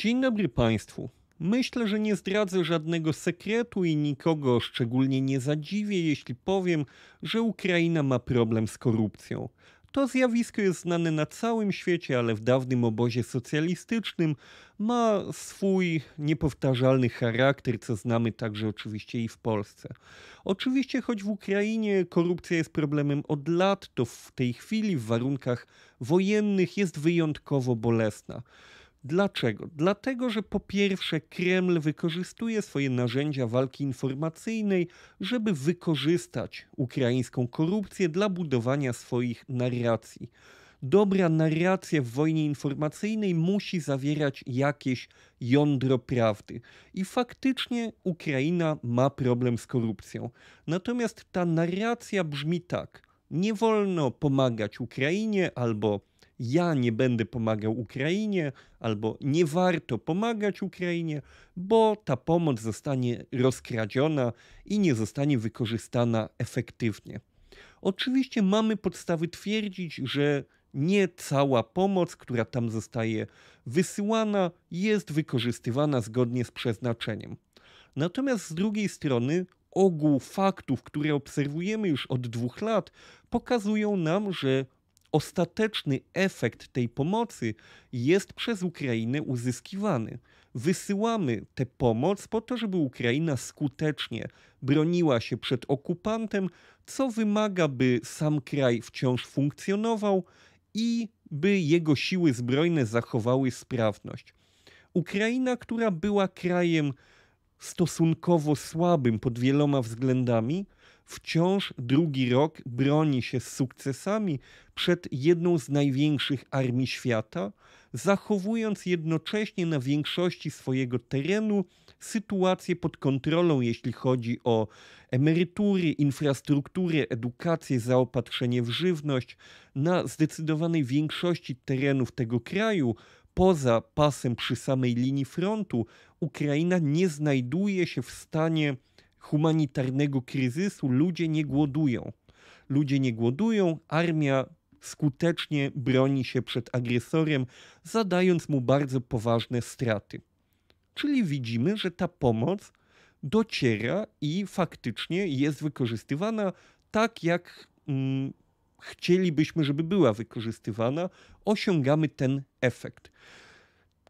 Dzień dobry Państwu. Myślę, że nie zdradzę żadnego sekretu i nikogo szczególnie nie zadziwię, jeśli powiem, że Ukraina ma problem z korupcją. To zjawisko jest znane na całym świecie, ale w dawnym obozie socjalistycznym ma swój niepowtarzalny charakter, co znamy także oczywiście i w Polsce. Oczywiście, choć w Ukrainie korupcja jest problemem od lat, to w tej chwili w warunkach wojennych jest wyjątkowo bolesna. Dlaczego? Dlatego, że po pierwsze Kreml wykorzystuje swoje narzędzia walki informacyjnej, żeby wykorzystać ukraińską korupcję dla budowania swoich narracji. Dobra narracja w wojnie informacyjnej musi zawierać jakieś jądro prawdy. I faktycznie Ukraina ma problem z korupcją. Natomiast ta narracja brzmi tak: nie wolno pomagać Ukrainie albo ja nie będę pomagał Ukrainie albo nie warto pomagać Ukrainie, bo ta pomoc zostanie rozkradziona i nie zostanie wykorzystana efektywnie. Oczywiście mamy podstawy twierdzić, że nie cała pomoc, która tam zostaje wysyłana, jest wykorzystywana zgodnie z przeznaczeniem. Natomiast z drugiej strony ogół faktów, które obserwujemy już od dwóch lat, pokazują nam, że ostateczny efekt tej pomocy jest przez Ukrainę uzyskiwany. Wysyłamy tę pomoc po to, żeby Ukraina skutecznie broniła się przed okupantem, co wymaga, by sam kraj wciąż funkcjonował i by jego siły zbrojne zachowały sprawność. Ukraina, która była krajem stosunkowo słabym pod wieloma względami, wciąż drugi rok broni się z sukcesami przed jedną z największych armii świata, zachowując jednocześnie na większości swojego terenu sytuację pod kontrolą, jeśli chodzi o emerytury, infrastrukturę, edukację, zaopatrzenie w żywność. Na zdecydowanej większości terenów tego kraju poza pasem przy samej linii frontu, Ukraina nie znajduje się w stanie humanitarnego kryzysu ludzie nie głodują. Ludzie nie głodują, armia skutecznie broni się przed agresorem, zadając mu bardzo poważne straty. Czyli widzimy, że ta pomoc dociera i faktycznie jest wykorzystywana tak, jak mm, chcielibyśmy, żeby była wykorzystywana. Osiągamy ten efekt.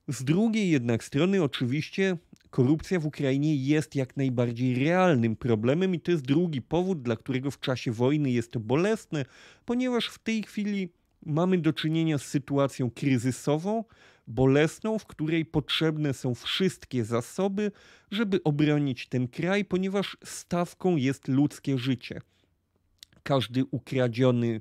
Z drugiej jednak strony, oczywiście, Korupcja w Ukrainie jest jak najbardziej realnym problemem i to jest drugi powód, dla którego w czasie wojny jest to bolesne, ponieważ w tej chwili mamy do czynienia z sytuacją kryzysową, bolesną, w której potrzebne są wszystkie zasoby, żeby obronić ten kraj, ponieważ stawką jest ludzkie życie. Każdy ukradziony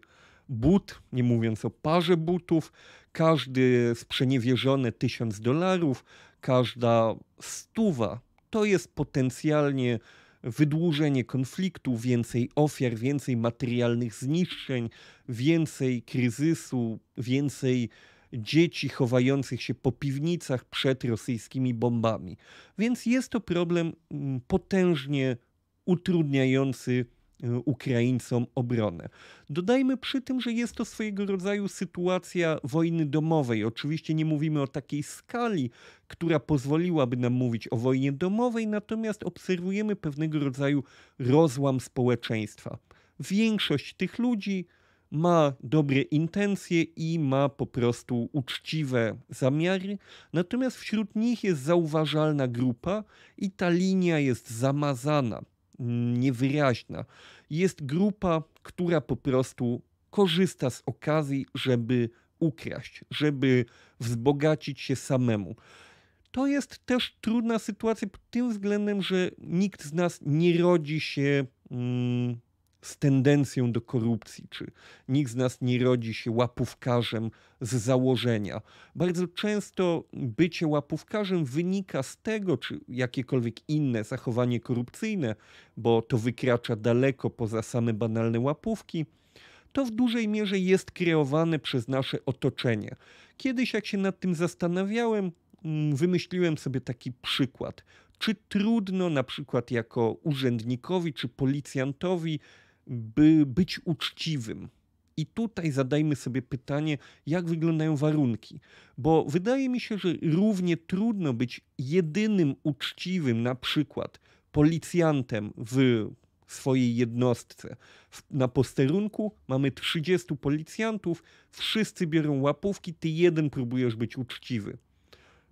but, nie mówiąc o parze butów, każdy sprzeniewierzone tysiąc dolarów, każda stuwa to jest potencjalnie wydłużenie konfliktu, więcej ofiar, więcej materialnych zniszczeń, więcej kryzysu, więcej dzieci chowających się po piwnicach przed rosyjskimi bombami. Więc jest to problem mm, potężnie utrudniający Y, Ukraińcom obronę. Dodajmy przy tym, że jest to swojego rodzaju sytuacja wojny domowej. Oczywiście nie mówimy o takiej skali, która pozwoliłaby nam mówić o wojnie domowej, natomiast obserwujemy pewnego rodzaju rozłam społeczeństwa. Większość tych ludzi ma dobre intencje i ma po prostu uczciwe zamiary, natomiast wśród nich jest zauważalna grupa i ta linia jest zamazana niewyraźna. Jest grupa, która po prostu korzysta z okazji, żeby ukraść, żeby wzbogacić się samemu. To jest też trudna sytuacja pod tym względem, że nikt z nas nie rodzi się. Mm, z tendencją do korupcji, czy nikt z nas nie rodzi się łapówkarzem z założenia. Bardzo często bycie łapówkarzem wynika z tego, czy jakiekolwiek inne zachowanie korupcyjne, bo to wykracza daleko poza same banalne łapówki to w dużej mierze jest kreowane przez nasze otoczenie. Kiedyś, jak się nad tym zastanawiałem, mm, wymyśliłem sobie taki przykład. Czy trudno, na przykład, jako urzędnikowi czy policjantowi, by być uczciwym. I tutaj zadajmy sobie pytanie, jak wyglądają warunki, bo wydaje mi się, że równie trudno być jedynym uczciwym, na przykład policjantem w swojej jednostce. Na posterunku mamy 30 policjantów, wszyscy biorą łapówki, ty jeden próbujesz być uczciwy.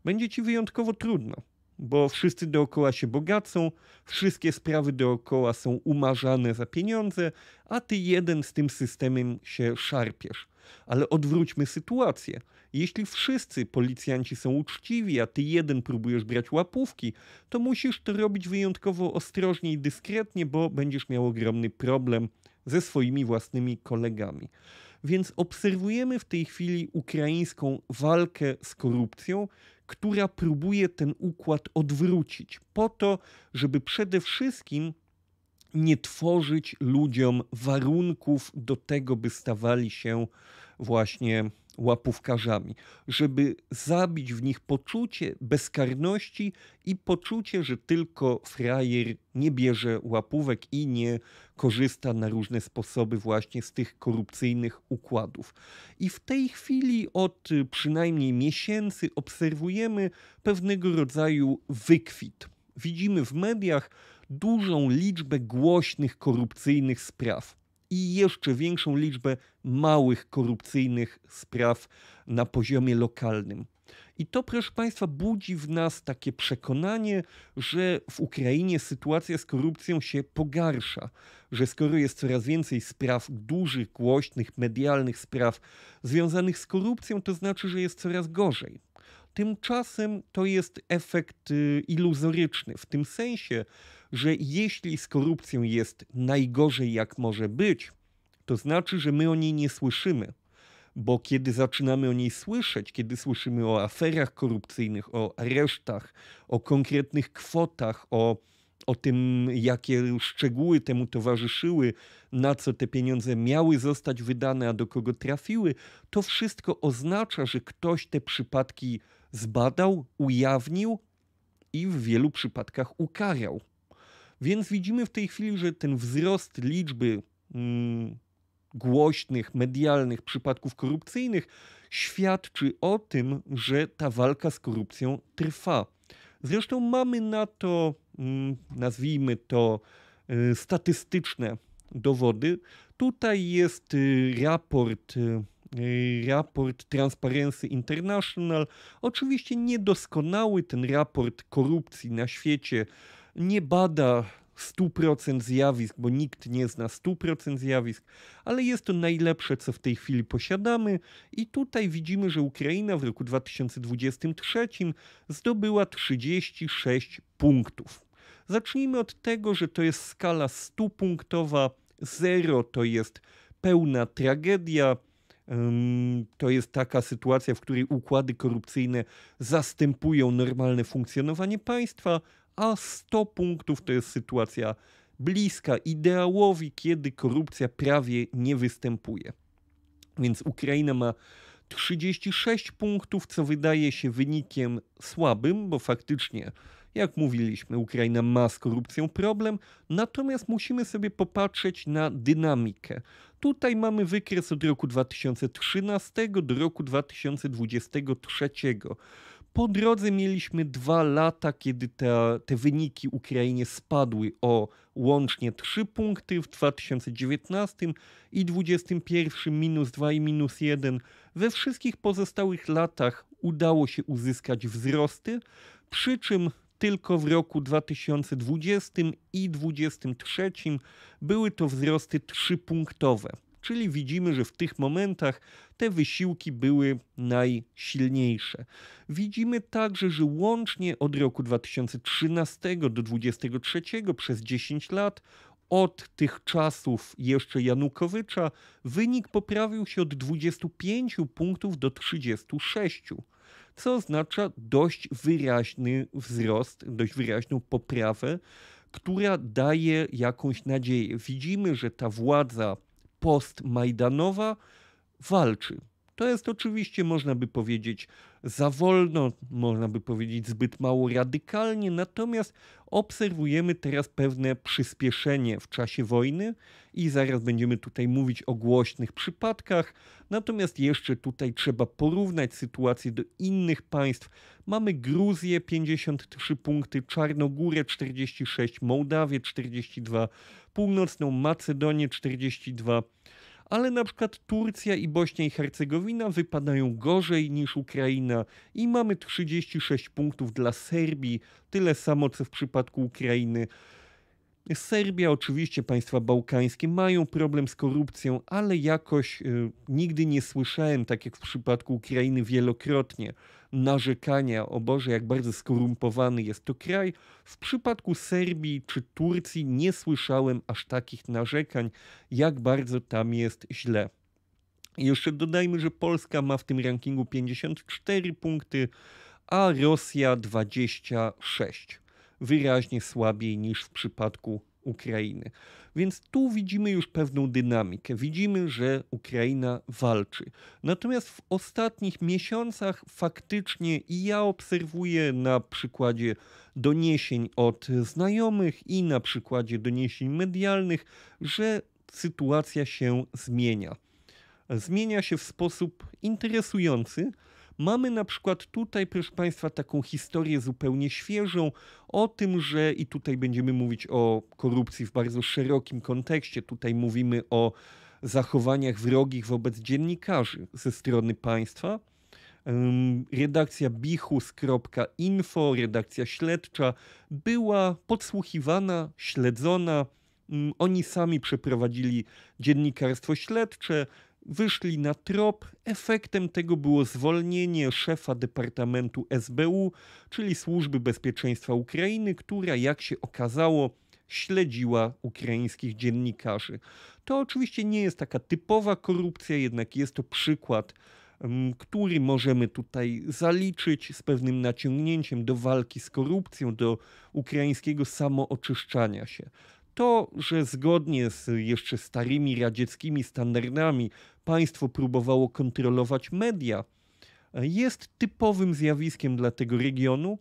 Będzie ci wyjątkowo trudno bo wszyscy dookoła się bogacą, wszystkie sprawy dookoła są umarzane za pieniądze, a ty jeden z tym systemem się szarpiesz. Ale odwróćmy sytuację. Jeśli wszyscy policjanci są uczciwi, a ty jeden próbujesz brać łapówki, to musisz to robić wyjątkowo ostrożnie i dyskretnie, bo będziesz miał ogromny problem ze swoimi własnymi kolegami. Więc obserwujemy w tej chwili ukraińską walkę z korupcją, która próbuje ten układ odwrócić, po to, żeby przede wszystkim nie tworzyć ludziom warunków do tego, by stawali się właśnie łapówkarzami, żeby zabić w nich poczucie bezkarności i poczucie, że tylko frajer nie bierze łapówek i nie korzysta na różne sposoby właśnie z tych korupcyjnych układów. I w tej chwili od y, przynajmniej miesięcy obserwujemy pewnego rodzaju wykwit. Widzimy w mediach dużą liczbę głośnych korupcyjnych spraw i jeszcze większą liczbę małych korupcyjnych spraw na poziomie lokalnym. I to, proszę Państwa, budzi w nas takie przekonanie, że w Ukrainie sytuacja z korupcją się pogarsza, że skoro jest coraz więcej spraw dużych, głośnych, medialnych spraw związanych z korupcją, to znaczy, że jest coraz gorzej. Tymczasem to jest efekt y, iluzoryczny, w tym sensie, że jeśli z korupcją jest najgorzej jak może być, to znaczy, że my o niej nie słyszymy. Bo kiedy zaczynamy o niej słyszeć, kiedy słyszymy o aferach korupcyjnych, o aresztach, o konkretnych kwotach, o, o tym, jakie szczegóły temu towarzyszyły, na co te pieniądze miały zostać wydane, a do kogo trafiły, to wszystko oznacza, że ktoś te przypadki zbadał, ujawnił i w wielu przypadkach ukarał. Więc widzimy w tej chwili, że ten wzrost liczby mm, głośnych, medialnych przypadków korupcyjnych świadczy o tym, że ta walka z korupcją trwa. Zresztą mamy na to, mm, nazwijmy to, y, statystyczne dowody. Tutaj jest y, raport. Y, raport Transparency International. Oczywiście niedoskonały ten raport korupcji na świecie nie bada 100% zjawisk, bo nikt nie zna 100% zjawisk, ale jest to najlepsze, co w tej chwili posiadamy. I tutaj widzimy, że Ukraina w roku 2023 zdobyła 36 punktów. Zacznijmy od tego, że to jest skala 100-punktowa, 0 to jest pełna tragedia. To jest taka sytuacja, w której układy korupcyjne zastępują normalne funkcjonowanie państwa, a 100 punktów to jest sytuacja bliska ideałowi, kiedy korupcja prawie nie występuje. Więc Ukraina ma 36 punktów, co wydaje się wynikiem słabym, bo faktycznie, jak mówiliśmy, Ukraina ma z korupcją problem, natomiast musimy sobie popatrzeć na dynamikę. Tutaj mamy wykres od roku 2013 do roku 2023 po drodze mieliśmy dwa lata, kiedy te, te wyniki Ukrainie spadły o łącznie 3 punkty w 2019 i 2021 minus 2 i minus 1. We wszystkich pozostałych latach udało się uzyskać wzrosty, przy czym tylko w roku 2020 i 2023 były to wzrosty trzypunktowe. Czyli widzimy, że w tych momentach te wysiłki były najsilniejsze. Widzimy także, że łącznie od roku 2013 do 2023 przez 10 lat od tych czasów jeszcze Janukowycza wynik poprawił się od 25 punktów do 36, co oznacza dość wyraźny wzrost, dość wyraźną poprawę, która daje jakąś nadzieję. Widzimy, że ta władza postmajdanowa walczy. To jest oczywiście, można by powiedzieć, za wolno, można by powiedzieć, zbyt mało radykalnie, natomiast obserwujemy teraz pewne przyspieszenie w czasie wojny i zaraz będziemy tutaj mówić o głośnych przypadkach, natomiast jeszcze tutaj trzeba porównać sytuację do innych państw. Mamy Gruzję 53 punkty, Czarnogórę 46, Mołdawię 42, Północną Macedonię 42, ale na przykład Turcja i Bośnia i Hercegowina wypadają gorzej niż Ukraina i mamy 36 punktów dla Serbii, tyle samo co w przypadku Ukrainy. Serbia, oczywiście państwa bałkańskie mają problem z korupcją, ale jakoś y, nigdy nie słyszałem, tak jak w przypadku Ukrainy wielokrotnie, narzekania o Boże, jak bardzo skorumpowany jest to kraj. W przypadku Serbii czy Turcji nie słyszałem aż takich narzekań, jak bardzo tam jest źle. Jeszcze dodajmy, że Polska ma w tym rankingu 54 punkty, a Rosja 26 wyraźnie słabiej niż w przypadku Ukrainy. Więc tu widzimy już pewną dynamikę. Widzimy, że Ukraina walczy. Natomiast w ostatnich miesiącach faktycznie i ja obserwuję na przykładzie doniesień od znajomych i na przykładzie doniesień medialnych, że sytuacja się zmienia. Zmienia się w sposób interesujący, Mamy na przykład tutaj, proszę Państwa, taką historię zupełnie świeżą o tym, że i tutaj będziemy mówić o korupcji w bardzo szerokim kontekście. Tutaj mówimy o zachowaniach wrogich wobec dziennikarzy ze strony państwa. Redakcja bichus.info, redakcja śledcza była podsłuchiwana, śledzona. Oni sami przeprowadzili dziennikarstwo śledcze, wyszli na trop. Efektem tego było zwolnienie szefa Departamentu SBU, czyli Służby Bezpieczeństwa Ukrainy, która, jak się okazało, śledziła ukraińskich dziennikarzy. To oczywiście nie jest taka typowa korupcja, jednak jest to przykład, mm, który możemy tutaj zaliczyć z pewnym naciągnięciem do walki z korupcją, do ukraińskiego samooczyszczania się to, że zgodnie z jeszcze starymi radzieckimi standardami państwo próbowało kontrolować media, jest typowym zjawiskiem dla tego regionu.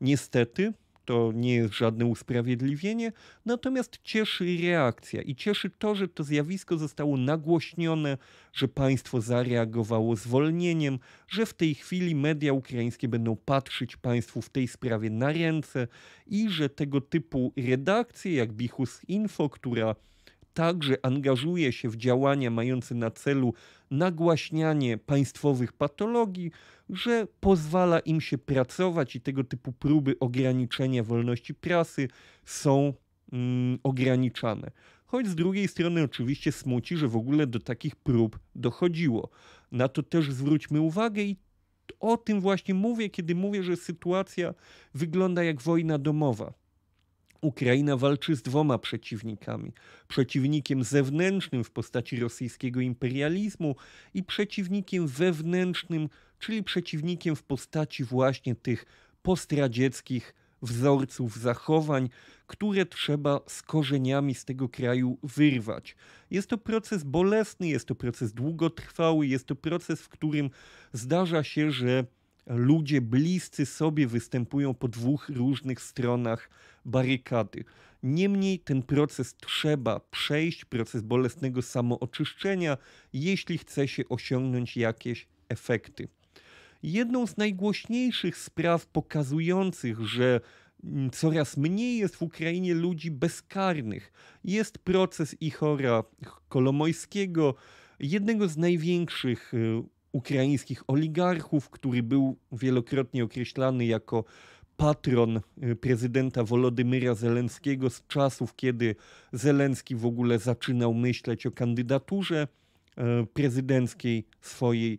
Niestety, to nie jest żadne usprawiedliwienie, natomiast cieszy reakcja i cieszy to, że to zjawisko zostało nagłośnione, że państwo zareagowało zwolnieniem, że w tej chwili media ukraińskie będą patrzyć państwu w tej sprawie na ręce i że tego typu redakcje jak Bichus Info, która także angażuje się w działania mające na celu nagłaśnianie państwowych patologii, że pozwala im się pracować i tego typu próby ograniczenia wolności prasy są mm, ograniczane. Choć z drugiej strony oczywiście smuci, że w ogóle do takich prób dochodziło. Na to też zwróćmy uwagę i o tym właśnie mówię, kiedy mówię, że sytuacja wygląda jak wojna domowa. Ukraina walczy z dwoma przeciwnikami: przeciwnikiem zewnętrznym w postaci rosyjskiego imperializmu i przeciwnikiem wewnętrznym, czyli przeciwnikiem w postaci właśnie tych postradzieckich wzorców zachowań, które trzeba z korzeniami z tego kraju wyrwać. Jest to proces bolesny, jest to proces długotrwały, jest to proces, w którym zdarza się, że ludzie bliscy sobie występują po dwóch różnych stronach barykady. Niemniej ten proces trzeba przejść, proces bolesnego samooczyszczenia, jeśli chce się osiągnąć jakieś efekty. Jedną z najgłośniejszych spraw pokazujących, że mm, coraz mniej jest w Ukrainie ludzi bezkarnych jest proces Ichora Kolomojskiego, jednego z największych y, ukraińskich oligarchów, który był wielokrotnie określany jako patron y, prezydenta Wolodymyra Zelenskiego z czasów, kiedy Zelenski w ogóle zaczynał myśleć o kandydaturze y, prezydenckiej swojej.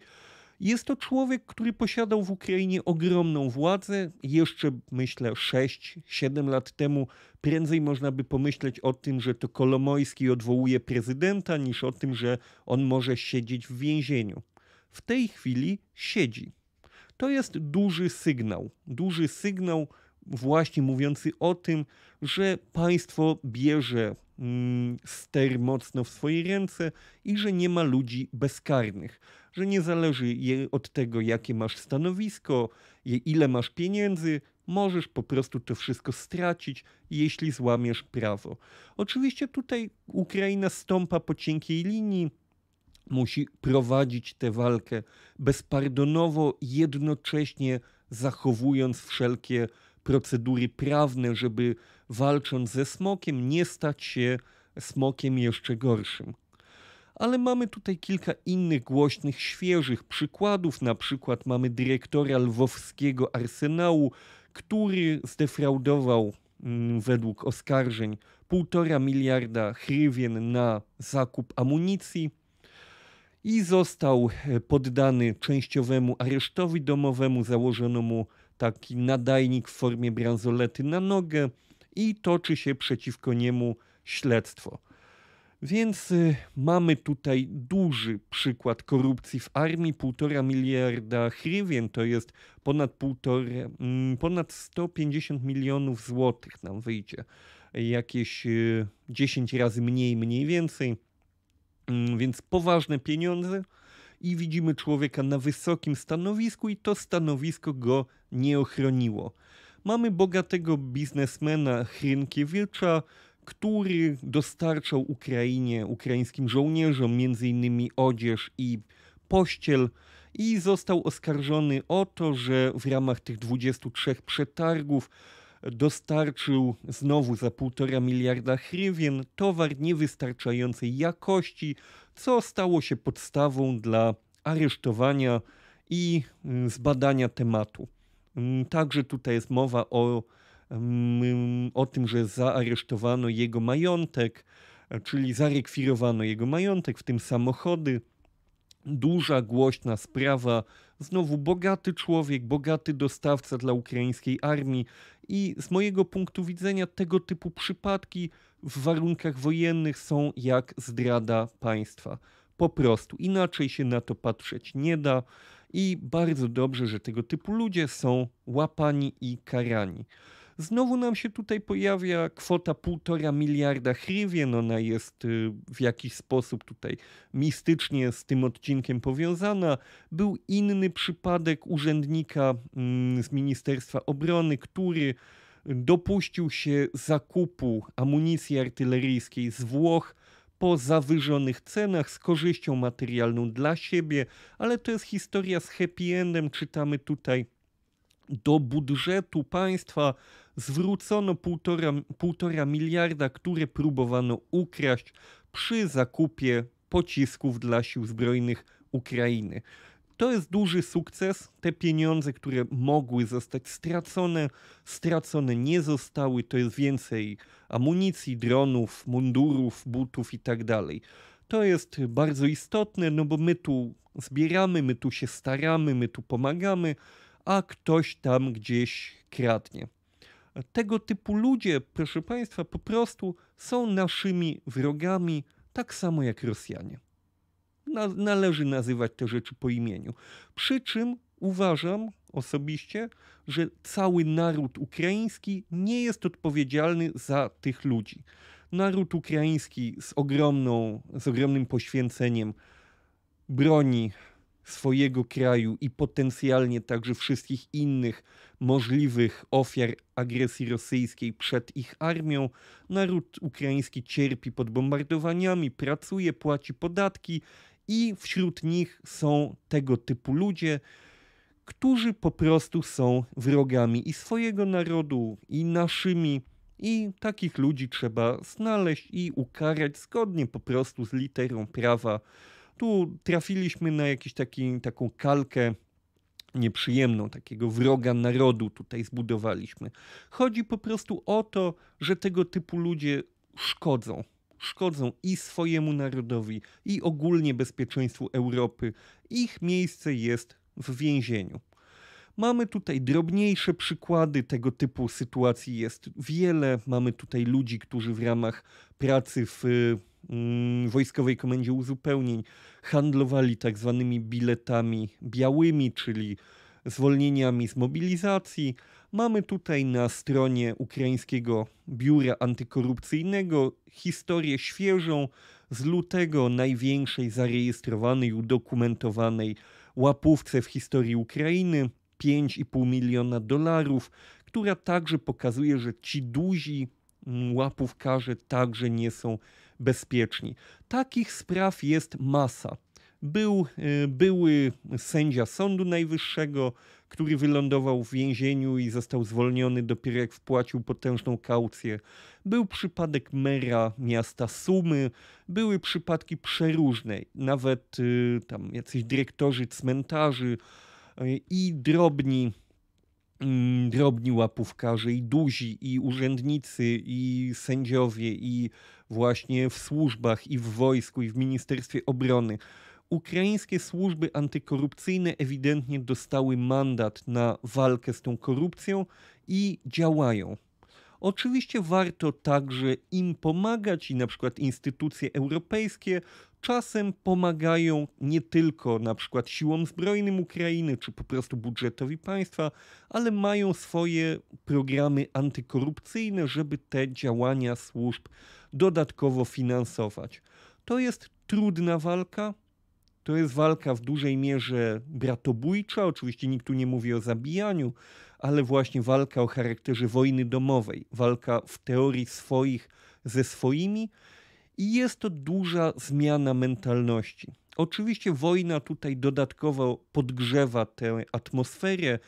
Jest to człowiek, który posiadał w Ukrainie ogromną władzę. Jeszcze myślę 6-7 lat temu prędzej można by pomyśleć o tym, że to Kolomojski odwołuje prezydenta, niż o tym, że on może siedzieć w więzieniu. W tej chwili siedzi to jest duży sygnał. Duży sygnał właśnie mówiący o tym, że państwo bierze mm, ster mocno w swoje ręce i że nie ma ludzi bezkarnych, że nie zależy od tego, jakie masz stanowisko, ile masz pieniędzy, możesz po prostu to wszystko stracić, jeśli złamiesz prawo. Oczywiście tutaj Ukraina stąpa po cienkiej linii, musi prowadzić tę walkę bezpardonowo, jednocześnie zachowując wszelkie procedury prawne, żeby walcząc ze smokiem nie stać się smokiem jeszcze gorszym. Ale mamy tutaj kilka innych głośnych, świeżych przykładów. Na przykład mamy dyrektora lwowskiego arsenału, który zdefraudował mm, według oskarżeń półtora miliarda hrywien na zakup amunicji i został e, poddany częściowemu aresztowi domowemu, założono mu taki nadajnik w formie bransolety na nogę i toczy się przeciwko niemu śledztwo. Więc e, mamy tutaj duży przykład korupcji w armii. Półtora miliarda hrywien to jest ponad, półtore, mm, ponad 150 milionów złotych nam wyjdzie. Jakieś 10 e, razy mniej, mniej więcej. Mm, więc poważne pieniądze i widzimy człowieka na wysokim stanowisku, i to stanowisko go nie ochroniło. Mamy bogatego biznesmena Hrynkiewicza, który dostarczał Ukrainie, ukraińskim żołnierzom m.in. odzież i pościel i został oskarżony o to, że w ramach tych 23 przetargów dostarczył znowu za półtora miliarda hrywien towar niewystarczającej jakości, co stało się podstawą dla aresztowania i mm, zbadania tematu. Mm, także tutaj jest mowa o, mm, o tym, że zaaresztowano jego majątek, czyli zarekwirowano jego majątek, w tym samochody. Duża, głośna sprawa. Znowu bogaty człowiek, bogaty dostawca dla ukraińskiej armii, i z mojego punktu widzenia tego typu przypadki w warunkach wojennych są jak zdrada państwa. Po prostu inaczej się na to patrzeć nie da i bardzo dobrze, że tego typu ludzie są łapani i karani. Znowu nam się tutaj pojawia kwota półtora miliarda hrywien. Ona jest y, w jakiś sposób tutaj mistycznie z tym odcinkiem powiązana. Był inny przypadek urzędnika mm, z Ministerstwa Obrony, który dopuścił się zakupu amunicji artyleryjskiej z Włoch po zawyżonych cenach z korzyścią materialną dla siebie, ale to jest historia z happy endem. Czytamy tutaj do budżetu państwa zwrócono półtora, miliarda, które próbowano ukraść przy zakupie pocisków dla sił zbrojnych Ukrainy. To jest duży sukces. Te pieniądze, które mogły zostać stracone, stracone nie zostały. To jest więcej amunicji, dronów, mundurów, butów itd. Tak to jest bardzo istotne, no bo my tu zbieramy, my tu się staramy, my tu pomagamy, a ktoś tam gdzieś kradnie. Tego typu ludzie, proszę Państwa, po prostu są naszymi wrogami, tak samo jak Rosjanie. Na, należy nazywać te rzeczy po imieniu. Przy czym uważam osobiście, że cały naród ukraiński nie jest odpowiedzialny za tych ludzi. Naród ukraiński z, ogromną, z ogromnym poświęceniem broni swojego kraju i potencjalnie także wszystkich innych możliwych ofiar agresji rosyjskiej przed ich armią. Naród ukraiński cierpi pod bombardowaniami, pracuje, płaci podatki i wśród nich są tego typu ludzie, którzy po prostu są wrogami i swojego narodu, i naszymi. I takich ludzi trzeba znaleźć i ukarać zgodnie po prostu z literą prawa tu trafiliśmy na jakiś taką kalkę nieprzyjemną, takiego wroga narodu tutaj zbudowaliśmy. Chodzi po prostu o to, że tego typu ludzie szkodzą. Szkodzą i swojemu narodowi, i ogólnie bezpieczeństwu Europy. Ich miejsce jest w więzieniu. Mamy tutaj drobniejsze przykłady tego typu sytuacji, jest wiele. Mamy tutaj ludzi, którzy w ramach pracy w mm, Wojskowej Komendzie Uzupełnień handlowali tak zwanymi biletami białymi, czyli zwolnieniami z mobilizacji. Mamy tutaj na stronie Ukraińskiego Biura Antykorupcyjnego historię świeżą z lutego największej zarejestrowanej, udokumentowanej łapówce w historii Ukrainy. 5,5 miliona dolarów, która także pokazuje, że ci duzi łapówkarze także nie są bezpieczni. Takich spraw jest masa. Był e, były sędzia Sądu Najwyższego, który wylądował w więzieniu i został zwolniony dopiero jak wpłacił potężną kaucję. Był przypadek mera miasta Sumy, były przypadki przeróżne, nawet y, tam jacyś dyrektorzy cmentarzy, E, i drobni mm, drobni łapówkarze i duzi, i urzędnicy, i sędziowie, i właśnie w służbach, i w wojsku, i w Ministerstwie Obrony. Ukraińskie służby antykorupcyjne ewidentnie dostały mandat na walkę z tą korupcją i działają. Oczywiście warto także im pomagać i na przykład instytucje europejskie czasem pomagają nie tylko na przykład siłom zbrojnym Ukrainy czy po prostu budżetowi państwa, ale mają swoje programy antykorupcyjne, żeby te działania służb dodatkowo finansować. To jest trudna walka. To jest walka w dużej mierze bratobójcza. Oczywiście nikt tu nie mówi o zabijaniu, ale właśnie walka o charakterze wojny domowej, walka w teorii swoich ze swoimi i jest to duża zmiana mentalności. Oczywiście wojna tutaj dodatkowo podgrzewa tę atmosferę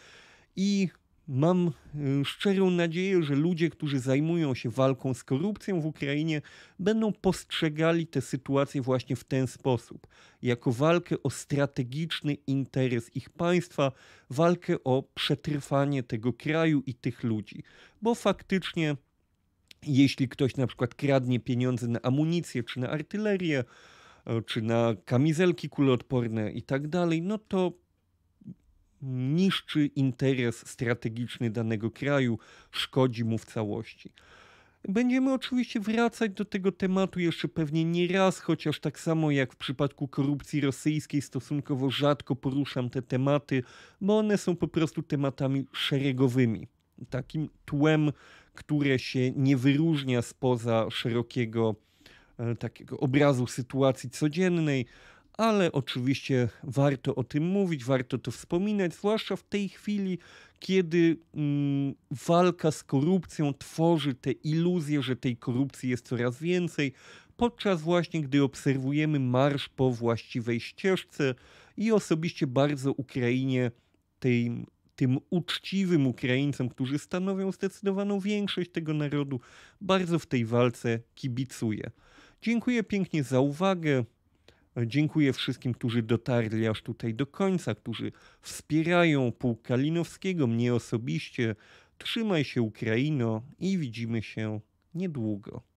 i Mam y, szczerą nadzieję, że ludzie, którzy zajmują się walką z korupcją w Ukrainie, będą postrzegali tę sytuację właśnie w ten sposób jako walkę o strategiczny interes ich państwa, walkę o przetrwanie tego kraju i tych ludzi. Bo faktycznie, jeśli ktoś na przykład kradnie pieniądze na amunicję czy na artylerię, y, czy na kamizelki kuloodporne i tak dalej, no to niszczy interes strategiczny danego kraju, szkodzi mu w całości. Będziemy oczywiście wracać do tego tematu jeszcze pewnie nie raz, chociaż tak samo jak w przypadku korupcji rosyjskiej stosunkowo rzadko poruszam te tematy, bo one są po prostu tematami szeregowymi. Takim tłem, które się nie wyróżnia spoza szerokiego e, takiego obrazu sytuacji codziennej, ale oczywiście warto o tym mówić, warto to wspominać, zwłaszcza w tej chwili, kiedy mm, walka z korupcją tworzy te iluzje, że tej korupcji jest coraz więcej, podczas właśnie gdy obserwujemy marsz po właściwej ścieżce i osobiście bardzo Ukrainie tym tym uczciwym Ukraińcom, którzy stanowią zdecydowaną większość tego narodu, bardzo w tej walce kibicuje. Dziękuję pięknie za uwagę. Dziękuję wszystkim, którzy dotarli aż tutaj do końca, którzy wspierają Półkalinowskiego. mnie osobiście. Trzymaj się Ukraino i widzimy się niedługo.